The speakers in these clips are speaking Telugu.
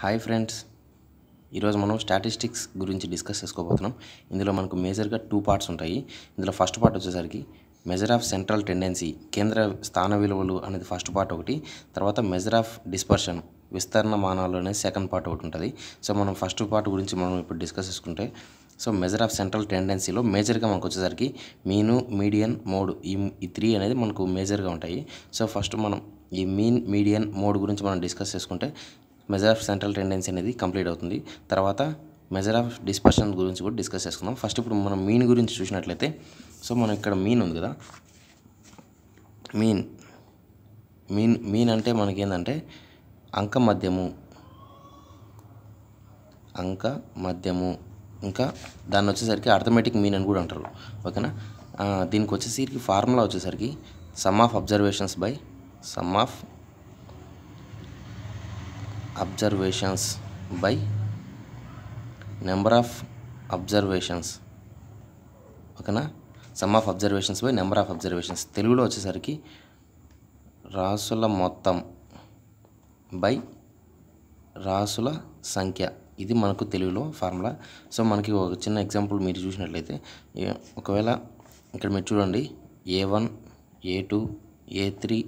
హాయ్ ఫ్రెండ్స్ ఈరోజు మనం స్టాటిస్టిక్స్ గురించి డిస్కస్ చేసుకోబోతున్నాం ఇందులో మనకు మేజర్గా టూ పార్ట్స్ ఉంటాయి ఇందులో ఫస్ట్ పార్ట్ వచ్చేసరికి మెజర్ ఆఫ్ సెంట్రల్ టెండెన్సీ కేంద్ర స్థాన విలువలు అనేది ఫస్ట్ పార్ట్ ఒకటి తర్వాత మెజర్ ఆఫ్ డిస్పర్షన్ విస్తరణ మానాలు అనేది సెకండ్ పార్ట్ ఒకటి ఉంటుంది సో మనం ఫస్ట్ పార్ట్ గురించి మనం ఇప్పుడు డిస్కస్ చేసుకుంటే సో మెజర్ ఆఫ్ సెంట్రల్ టెండెన్సీలో మేజర్గా మనకు వచ్చేసరికి మీను మీడియన్ మోడ్ ఈ ఈ త్రీ అనేది మనకు మేజర్గా ఉంటాయి సో ఫస్ట్ మనం ఈ మీన్ మీడియన్ మోడ్ గురించి మనం డిస్కస్ చేసుకుంటే మెజర్ ఆఫ్ సెంట్రల్ టెండెన్సీ అనేది కంప్లీట్ అవుతుంది తర్వాత మెజర్ ఆఫ్ డిస్పర్షన్ గురించి కూడా డిస్కస్ చేసుకుందాం ఫస్ట్ ఇప్పుడు మనం మీన్ గురించి చూసినట్లయితే సో మనం ఇక్కడ మీన్ ఉంది కదా మీన్ మీన్ మీన్ అంటే ఏంటంటే అంక మధ్యము అంక మధ్యము ఇంకా దాన్ని వచ్చేసరికి ఆటోమేటిక్ మీన్ అని కూడా అంటారు ఓకేనా దీనికి వచ్చేసరికి ఫార్ములా వచ్చేసరికి sum of observations by sum of observations by number of observations ఓకేనా sum of observations by number of observations తెలుగులో వచ్చేసరికి రాసుల మొత్తం బై రాసుల సంఖ్య ఇది మనకు తెలుగులో ఫార్ములా సో మనకి ఒక చిన్న ఎగ్జాంపుల్ మీరు చూసినట్లయితే ఒకవేళ ఇక్కడ మీరు చూడండి A one A two A three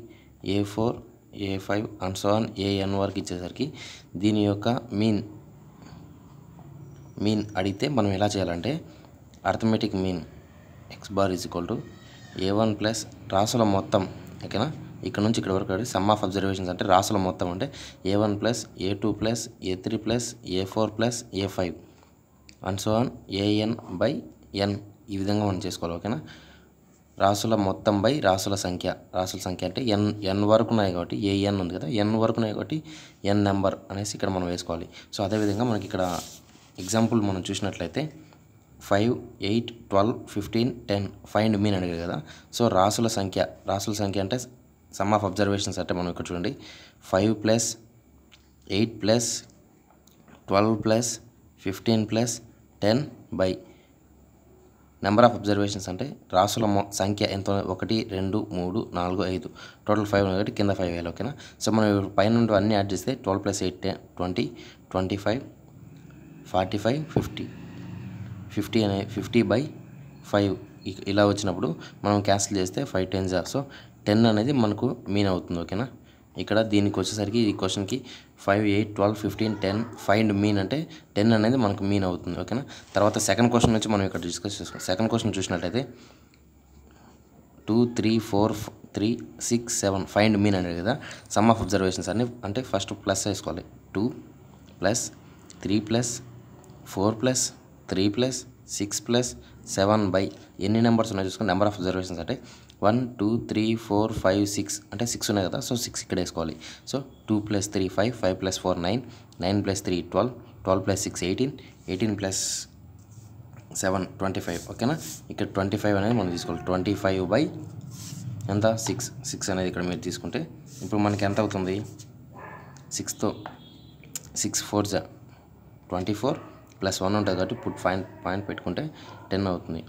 A four A five and so on A N వరకు ఇచ్చేసరికి దీని యొక్క మీన్ మీన్ అడిగితే మనం ఎలా చేయాలంటే arithmetic mean X bar is equal to A one plus రాసుల మొత్తం ఓకేనా ఇక్కడ నుంచి ఇక్కడ వరకు సమ్ ఆఫ్ అబ్జర్వేషన్స్ అంటే రాసుల మొత్తం అంటే A one plus A two plus A three plus A four plus A five and so on A N by N ఈ విధంగా మనం చేసుకోవాలి ఓకేనా రాసుల మొత్తం బై రాసుల సంఖ్య రాసుల సంఖ్య అంటే ఎన్ ఎన్ వరకు ఉన్నాయి కాబట్టి ఏఎన్ ఉంది కదా ఎన్ వరకు ఉన్నాయి కాబట్టి ఎన్ నెంబర్ అనేసి ఇక్కడ మనం వేసుకోవాలి సో అదేవిధంగా మనకి ఇక్కడ ఎగ్జాంపుల్ మనం చూసినట్లయితే five eight twelve fifteen ten find mean అడిగారు కదా సో రాసుల సంఖ్య రాసుల సంఖ్య అంటే సమ్ ఆఫ్ అబ్జర్వేషన్స్ అంటే మనం ఇక్కడ చూడండి five plus eight plus twelve plus fifteen plus ten by number of observations అంటే రాసుల సంఖ్య ఎంత ఒకటి రెండు మూడు నాలుగు ఐదు టోటల్ ఫైవ్ కాబట్టి కింద ఫైవ్ వేలు ఓకేనా సో మనం పైన అన్నీ యాడ్ చేస్తే twelve plus eight ten twenty twenty five forty five fifty fifty అనే ఫిఫ్టీ బై ఫైవ్ ఇలా వచ్చినప్పుడు మనం క్యాన్సిల్ చేస్తే ఫైవ్ టెన్ జార్ సో టెన్ అనేది మనకు మీన్ అవుతుంది ఓకేనా ఇక్కడ దీనికి వచ్చేసరికి ఈ క్వశ్చన్కి five eight twelve fifteen ten find mean అంటే టెన్ అనేది మనకు మీన్ అవుతుంది ఓకేనా తర్వాత సెకండ్ క్వశ్చన్ వచ్చి మనం ఇక్కడ డిస్కస్ చేసుకోవాలి సెకండ్ క్వశ్చన్ చూసినట్టయితే two three four three six seven find mean అనేది కదా సమ్ ఆఫ్ అబ్జర్వేషన్స్ అన్ని అంటే ఫస్ట్ ప్లస్ వేసుకోవాలి two plus three plus four plus three plus six plus seven by ఎన్ని నెంబర్స్ ఉన్నాయో చూసుకుని నెంబర్ ఆఫ్ అబ్జర్వేషన్స్ అంటే one two three four five six అంటే సిక్స్ ఉన్నాయి కదా సో సిక్స్ ఇక్కడ వేసుకోవాలి so two plus three five five plus four nine nine plus three twelve twelve plus six eighteen eighteen plus seven twenty five ఓకేనా ఇక్కడ ట్వంటీ ఫైవ్ అనేది మనం తీసుకోవాలి ట్వంటీ ఫైవ్ బై ఎంత సిక్స్ సిక్స్ అనేది ఇక్కడ మీరు తీసుకుంటే ఇప్పుడు మనకి ఎంత అవుతుంది సిక్స్తో సిక్స్ ఫోర్ జా ట్వంటీ ఫోర్ ప్లస్ వన్ ఉంటుంది కాబట్టి ఇప్పుడు ఫైన్ పాయింట్ పెట్టుకుంటే టెన్ అవుతుంది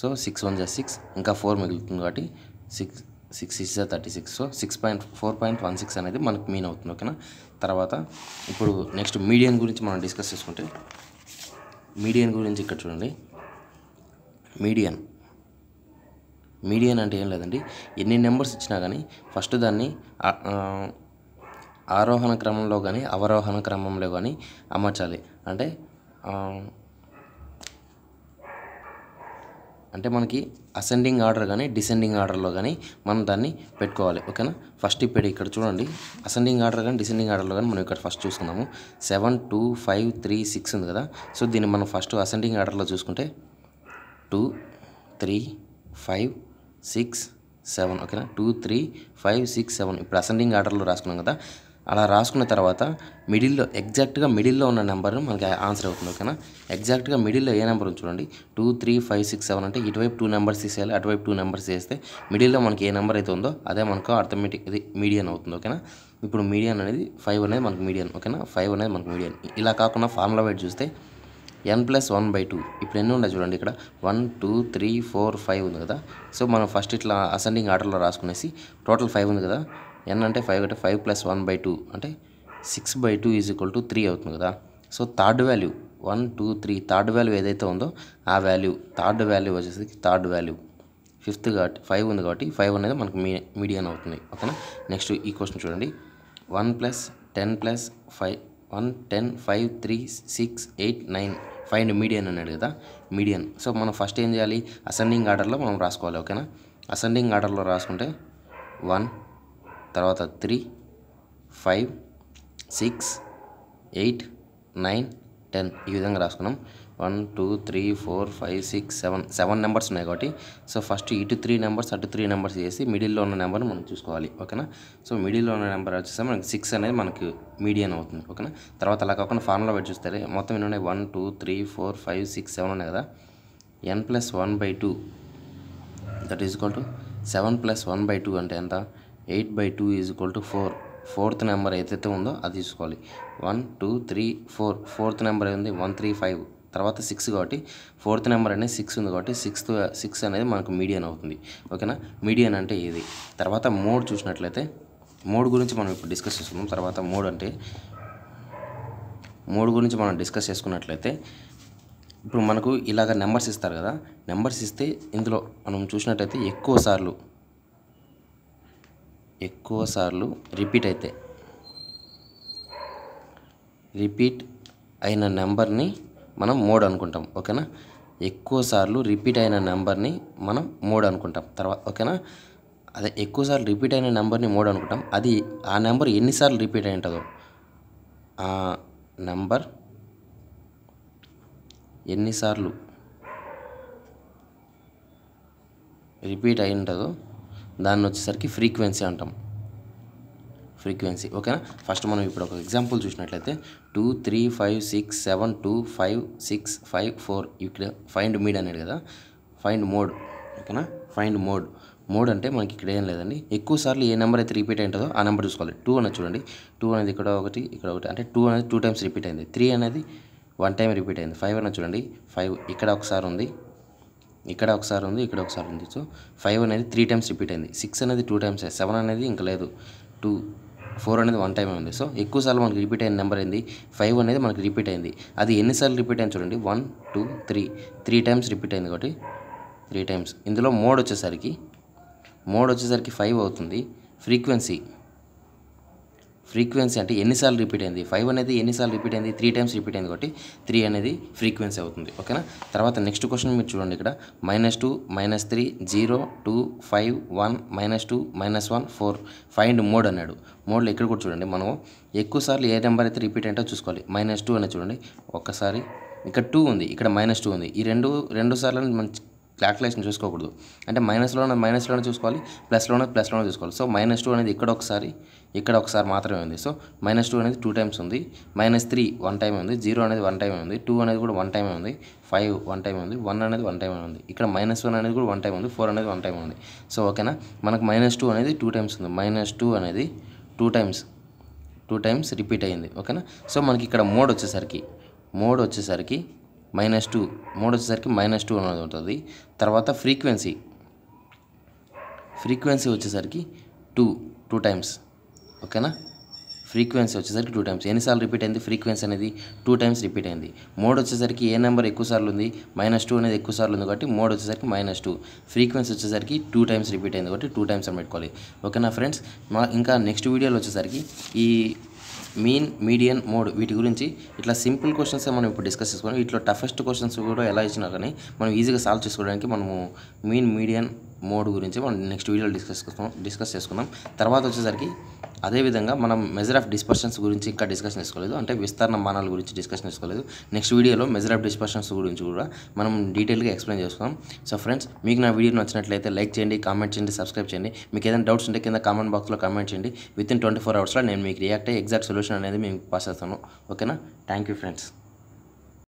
సో సిక్స్ వన్ జా సిక్స్ ఇంకా ఫోర్ మిగులుతుంది కాబట్టి సిక్స్ సిక్స్ సిక్స్ జా thirty six so six point four point one six అనేది మనకు మీన్ అవుతుంది ఓకేనా తర్వాత ఇప్పుడు నెక్స్ట్ మీడియం గురించి మనం డిస్కస్ చేసుకుంటే మీడియన్ గురించి ఇక్కడ చూడండి మీడియన్ మీడియన్ అంటే ఏం లేదండి ఎన్ని నెంబర్స్ ఇచ్చినా కానీ ఫస్ట్ దాన్ని ఆరోహణ క్రమంలో కానీ అవరోహణ క్రమంలో కానీ అమర్చాలి అంటే అంటే మనకి అసెండింగ్ ఆర్డర్ కానీ డిసెండింగ్ ఆర్డర్లో కానీ మనం దాన్ని పెట్టుకోవాలి ఓకేనా ఫస్ట్ ఇప్పుడు ఇక్కడ చూడండి అసెండింగ్ ఆర్డర్ కానీ డిసెండింగ్ ఆర్డర్లో కానీ మనం ఇక్కడ ఫస్ట్ చూసుకున్నాము seven two five three six ఉంది కదా సో దీన్ని మనం ఫస్ట్ అసెండింగ్ ఆర్డర్లో చూసుకుంటే two three five six seven ఓకేనా two three five six seven ఇప్పుడు అసెండింగ్ ఆర్డర్లో రాసుకున్నాం కదా అలా రాసుకున్న తర్వాత మిడిల్లో ఎగ్జాక్ట్గా మిడిల్లో ఉన్న నెంబర్ మనకి ఆన్సర్ అవుతుంది ఓకేనా ఎగ్జాక్ట్గా మిడిల్లో ఏ నెంబర్ చూడండి two three five six seven అంటే ఇటువైపు టూ నెంబర్స్ తీసేయాలి అటువైపు టూ నెంబర్స్ వేస్తే మిడిల్లో మనకి ఏ నెంబర్ అయితే ఉందో అదే మనకు ఆటోమేటిక్ ఇది మీడియన్ అవుతుంది ఓకేనా ఇప్పుడు మీడియన్ అనేది ఫైవ్ అనేది మనకు మీడియన్ ఓకేనా ఫైవ్ అనేది మనకు మీడియన్ ఇలా కాకుండా ఫార్ములా వైట్ చూస్తే n plus one by two ఇప్పుడు ఎన్ని ఉన్నాయి చూడండి ఇక్కడ one two three four five ఉంది కదా సో మనం ఫస్ట్ ఇట్లా అసెండింగ్ ఆర్డర్లో రాసుకునేసి టోటల్ ఫైవ్ ఉంది కదా ఎన్ అంటే ఫైవ్ అంటే five plus one by two అంటే six by two is equal to three అవుతుంది కదా so third value one two three third value ఏదైతే ఉందో ఆ వాల్యూ థర్డ్ వాల్యూ వచ్చేసరికి థర్డ్ వాల్యూ ఫిఫ్త్ కాబట్టి ఫైవ్ ఉంది కాబట్టి ఫైవ్ అనేది మనకు మీ మీడియన్ అవుతుంది ఓకేనా నెక్స్ట్ ఈ క్వశ్చన్ చూడండి one plus ten plus five one ten five three six eight nine and median అన్నాడు కదా మీడియన్ సో మనం ఫస్ట్ ఏం చేయాలి అసెండింగ్ ఆర్డర్లో మనం రాసుకోవాలి ఓకేనా అసెండింగ్ ఆర్డర్లో రాసుకుంటే వన్ తర్వాత three five six eight nine ten ఈ విధంగా రాసుకున్నాం one two three four five six seven seven numbers ఉన్నాయి కాబట్టి సో ఫస్ట్ ఇటు త్రీ నెంబర్స్ అటు త్రీ నెంబర్స్ చేసి మిడిల్లో ఉన్న నెంబర్ని మనం చూసుకోవాలి ఓకేనా సో మిడిల్లో ఉన్న నెంబర్ వచ్చేసి మనకి సిక్స్ అనేది మనకి మీడియన్ అవుతుంది ఓకేనా తర్వాత అలా కాకుండా ఫార్ములా పెట్టి చూస్తే మొత్తం ఎన్ని ఉన్నాయి one two three four five six seven ఉన్నాయి కదా n plus one by two that is equal to seven plus one by two అంటే ఎంత eight by two is equal to four fourth number ఏదైతే ఉందో అది తీసుకోవాలి one two three four fourth number ఉంది వన్ త్రీ ఫైవ్ తర్వాత సిక్స్ కాబట్టి ఫోర్త్ నెంబర్ అనేది సిక్స్ ఉంది కాబట్టి సిక్స్త్ సిక్స్ అనేది మనకు మీడియన్ అవుతుంది ఓకేనా మీడియన్ అంటే ఇది తర్వాత మోడ్ చూసినట్లయితే మోడ్ గురించి మనం ఇప్పుడు డిస్కస్ చేసుకున్నాం తర్వాత మోడ్ అంటే మోడ్ గురించి మనం డిస్కస్ చేసుకున్నట్లయితే ఇప్పుడు మనకు ఇలాగ నెంబర్స్ ఇస్తారు కదా నెంబర్స్ ఇస్తే ఇందులో మనం చూసినట్టయితే ఎక్కువ సార్లు ఎక్కువసార్లు రిపీట్ అయితే రిపీట్ అయిన నెంబర్ని మనం మోడ్ అనుకుంటాం ఓకేనా ఎక్కువసార్లు రిపీట్ అయిన నెంబర్ని మనం మోడ్ అనుకుంటాం తర్వాత ఓకేనా అదే ఎక్కువసార్లు రిపీట్ అయిన నెంబర్ని మోడ్ అనుకుంటాం అది ఆ నెంబర్ ఎన్నిసార్లు రిపీట్ అయి ఉంటుందో ఆ నెంబర్ ఎన్నిసార్లు రిపీట్ అయి ఉంటుందో దాన్ని వచ్చేసరికి ఫ్రీక్వెన్సీ అంటాం ఫ్రీక్వెన్సీ ఓకేనా ఫస్ట్ మనం ఇప్పుడు ఒక ఎగ్జాంపుల్ చూసినట్లయితే two three five six seven two five six five four ఇక్కడ ఫైండ్ మీడ్ అనేది కదా ఫైండ్ మోడ్ ఓకేనా ఫైండ్ మోడ్ మోడ్ అంటే మనకి ఇక్కడ ఏం లేదండి ఎక్కువ సార్లు ఏ నెంబర్ అయితే రిపీట్ అయింటుందో ఆ నెంబర్ చూసుకోవాలి టూ అనేది చూడండి టూ అనేది ఇక్కడ ఒకటి ఇక్కడ ఒకటి అంటే టూ అనేది టూ టైమ్స్ రిపీట్ అయింది త్రీ అనేది వన్ టైం రిపీట్ అయింది ఫైవ్ అనేది చూడండి ఫైవ్ ఇక్కడ ఒకసారి ఉంది ఇక్కడ ఒకసారి ఉంది ఇక్కడ ఒకసారి ఉంది సో ఫైవ్ అనేది త్రీ టైమ్స్ రిపీట్ అయింది సిక్స్ అనేది టూ టైమ్స్ సెవెన్ అనేది ఇంకా లేదు టూ ఫోర్ అనేది వన్ టైమే ఉంది సో ఎక్కువసార్లు మనకి రిపీట్ అయిన నెంబర్ అయింది ఫైవ్ అనేది మనకి రిపీట్ అయింది అది ఎన్నిసార్లు రిపీట్ అయింది చూడండి one two three three times repeat అయింది కాబట్టి త్రీ టైమ్స్ ఇందులో మోడ్ వచ్చేసరికి మోడ్ వచ్చేసరికి ఫైవ్ అవుతుంది ఫ్రీక్వెన్సీ ఫ్రీక్వెన్సీ అంటే ఎన్నిసార్లు రిపీట్ అయింది ఫైవ్ అనేది ఎన్నిసార్లు రిపీట్ అయింది త్రీ టైమ్స్ రిపీట్ అయింది కాబట్టి త్రీ అనేది ఫ్రీక్వెన్సీ అవుతుంది ఓకేనా తర్వాత నెక్స్ట్ క్వశ్చన్ మీరు చూడండి ఇక్కడ minus two minus three zero two five one minus two minus one four five and mode అన్నాడు మోడ్లో ఇక్కడ కూడా చూడండి మనము ఎక్కువసార్లు ఏ నెంబర్ అయితే రిపీట్ అంటే చూసుకోవాలి మైనస్ టూ అనేది చూడండి ఒక్కసారి ఇక్కడ టూ ఉంది ఇక్కడ మైనస్ టూ ఉంది ఈ రెండు రెండు సార్లు మనం క్యాల్కులేషన్ చూసుకోకూడదు అంటే మైనస్లోనే మైనస్లోనే చూసుకోవాలి ప్లస్లోనే ప్లస్లోనే చూసుకోవాలి సో మైనస్ టూ అనేది ఇక్కడ ఒకసారి ఇక్కడ ఒకసారి మాత్రమే ఉంది సో మైనస్ టూ అనేది టూ టైమ్స్ ఉంది మైనస్ త్రీ వన్ టైం ఉంది జీరో అనేది వన్ టైం ఉంది టూ అనేది కూడా వన్ టైమే ఉంది ఫైవ్ వన్ టైం ఉంది వన్ అనేది వన్ టైం ఉంది ఇక్కడ మైనస్ వన్ అనేది కూడా వన్ టైం ఉంది ఫోర్ అనేది వన్ టైం ఉంది సో ఓకేనా మనకు మైనస్ టూ అనేది టూ టైమ్స్ ఉంది మైనస్ టూ అనేది two times two times repeat అయింది ఓకేనా సో మనకి ఇక్కడ మోడ్ వచ్చేసరికి మోడ్ వచ్చేసరికి మైనస్ టూ మోడ్ వచ్చేసరికి మైనస్ టూ అనేది ఉంటుంది తర్వాత ఫ్రీక్వెన్సీ ఫ్రీక్వెన్సీ వచ్చేసరికి టూ టూ టైమ్స్ ఓకేనా ఫ్రీక్వెన్సీ వచ్చేసరికి టూ టైమ్స్ ఎన్నిసార్లు రిపీట్ అయింది ఫ్రీక్వెన్సీ అనేది టూ టైమ్స్ రిపీట్ అయింది మోడ్ వచ్చేసరికి ఏ నెంబర్ ఎక్కువ సార్లు ఉంది మైనస్ టూ అనేది ఎక్కువ సార్లు ఉంది కాబట్టి మూడు వచ్చేసరికి మైనస్ టూ ఫ్రీక్వెన్సీ వచ్చేసరికి టూ టైమ్స్ రిపీట్ అయింది కాబట్టి టూ టైమ్స్ అని పెట్టుకోవాలి ఓకేనా ఫ్రెండ్స్ మా ఇంకా నెక్స్ట్ వీడియోలో వచ్చేసరికి ఈ మీన్ మీడియన్ మోడ్ వీటి గురించి ఇట్లా సింపుల్ క్వశ్చన్స్ మనం ఇప్పుడు డిస్కస్ చేసుకున్నాం వీటిలో టఫెస్ట్ క్వశ్చన్స్ కూడా ఎలా ఇచ్చినా కానీ మనం ఈజీగా సాల్వ్ చేసుకోవడానికి మనము మీన్ మీడియన్ మోడ్ గురించి మనం నెక్స్ట్ వీడియోలో డిస్కస్ చేసుకుందాం డిస్కస్ చేసుకుందాం తర్వాత వచ్చేసరికి అదేవిధంగా మనం మెజర్ ఆఫ్ డిస్పర్షన్స్ గురించి ఇంకా డిస్కషన్ చేసుకోలేదు అంటే విస్తరణ మానాల గురించి డిస్కషన్ చేసుకోలేదు నెక్స్ట్ వీడియోలో మెజర్ ఆఫ్ డిస్పర్షన్స్ గురించి కూడా మనం డీటెయిల్గా ఎక్స్ప్లెయిన్ చేసుకున్నాం సో ఫ్రెండ్స్ మీకు నా వీడియో నచ్చినట్లయితే లైక్ చేయండి కామెంట్ చేయండి సబ్స్క్రైబ్ చేయండి మీకు ఏదైనా డౌట్స్ ఉంటే కింద కామెంట్ బాక్స్లో కామెంట్ చేయండి విత్ ఇన్ ట్వంటీ ఫోర్ అవర్స్లో నేను మీకు రియాక్ట్ అయ్యి ఎగ్జాక్ట్ సొల్యూషన్ అనేది మీకు పాస్ చేస్తాను ఓకేనా థ్యాంక్ యూ ఫ్రెండ్స్